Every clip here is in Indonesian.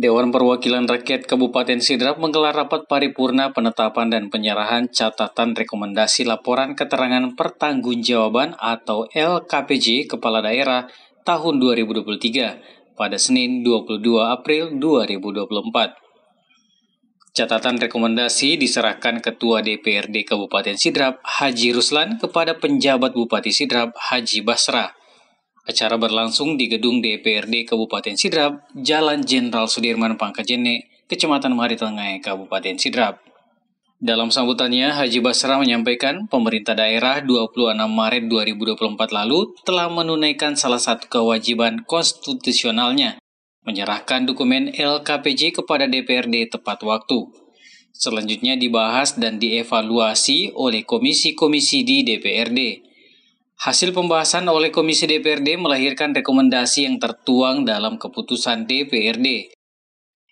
Dewan Perwakilan Rakyat Kabupaten Sidrap menggelar rapat paripurna penetapan dan penyerahan catatan rekomendasi laporan keterangan pertanggungjawaban atau LKPJ Kepala Daerah tahun 2023 pada Senin 22 April 2024. Catatan rekomendasi diserahkan Ketua DPRD Kabupaten Sidrap Haji Ruslan kepada penjabat Bupati Sidrap Haji Basra. Acara berlangsung di gedung DPRD Kabupaten Sidrap, Jalan Jenderal Sudirman Pangkajene, Kecamatan Tengah, Kabupaten Sidrap. Dalam sambutannya, Haji Basra menyampaikan pemerintah daerah 26 Maret 2024 lalu telah menunaikan salah satu kewajiban konstitusionalnya, menyerahkan dokumen LKPJ kepada DPRD tepat waktu. Selanjutnya dibahas dan dievaluasi oleh komisi-komisi di DPRD. Hasil pembahasan oleh Komisi DPRD melahirkan rekomendasi yang tertuang dalam keputusan DPRD.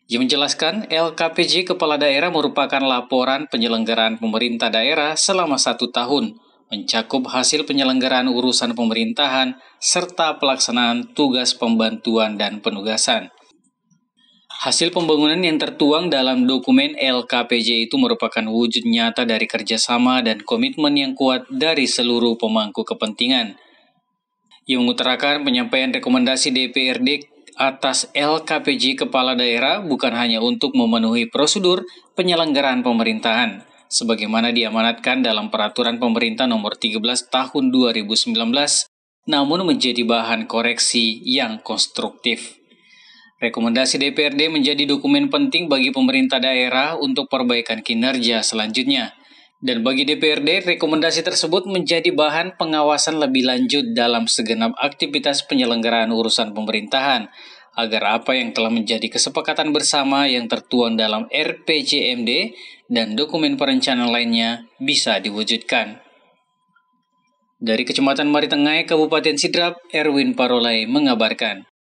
Ia menjelaskan, LKPJ Kepala Daerah merupakan laporan penyelenggaraan pemerintah daerah selama satu tahun, mencakup hasil penyelenggaraan urusan pemerintahan, serta pelaksanaan tugas pembantuan dan penugasan. Hasil pembangunan yang tertuang dalam dokumen LKPJ itu merupakan wujud nyata dari kerjasama dan komitmen yang kuat dari seluruh pemangku kepentingan. Yang mengutarakan penyampaian rekomendasi DPRD atas LKPJ Kepala Daerah bukan hanya untuk memenuhi prosedur penyelenggaraan pemerintahan, sebagaimana diamanatkan dalam Peraturan Pemerintah Nomor 13 Tahun 2019, namun menjadi bahan koreksi yang konstruktif. Rekomendasi DPRD menjadi dokumen penting bagi pemerintah daerah untuk perbaikan kinerja selanjutnya. Dan bagi DPRD, rekomendasi tersebut menjadi bahan pengawasan lebih lanjut dalam segenap aktivitas penyelenggaraan urusan pemerintahan, agar apa yang telah menjadi kesepakatan bersama yang tertuang dalam RPJMD dan dokumen perencanaan lainnya bisa diwujudkan. Dari Kecamatan Maritengai, Kabupaten Sidrap, Erwin Parolai mengabarkan.